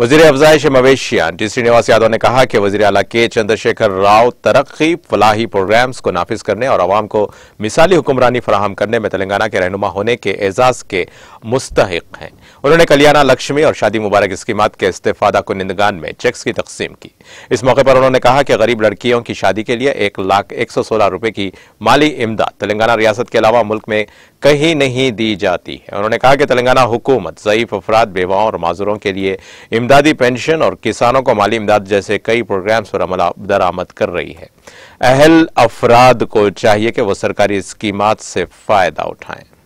वजीर अफजाइश मवेशियां डी श्रीनिवास यादव ने कहा कि वजी अला के चंद्रशेखर राव तरक्की फलाही प्रोग्राम्स को नाफिज करने और आवाम को मिसाली हुक्मरानी फराहम करने में तेलंगाना के रहनुमा होने के एजाज के मुस्तक हैं उन्होंने कल्याणा लक्ष्मी और शादी मुबारक स्कीम के इस्तेफादा निंदगान में चेक्स की तकसीम की इस मौके पर उन्होंने कहा कि गरीब लड़कियों की शादी के लिए एक लाख एक सौ सोलह रुपये की माली इमदाद तेलंगाना रियासत के अलावा मुल्क में कहीं नहीं दी जाती है उन्होंने कहा कि तेलंगाना हुकूमत ज़यीफ अफराद बेवाओं और माजूरों के लिए इमदादी पेंशन और किसानों को माली इमदाद जैसे कई प्रोग्राम्स पर अमला दरामद कर रही है अहल अफराद को चाहिए कि वह सरकारी स्कीमत से फ़ायदा उठाएं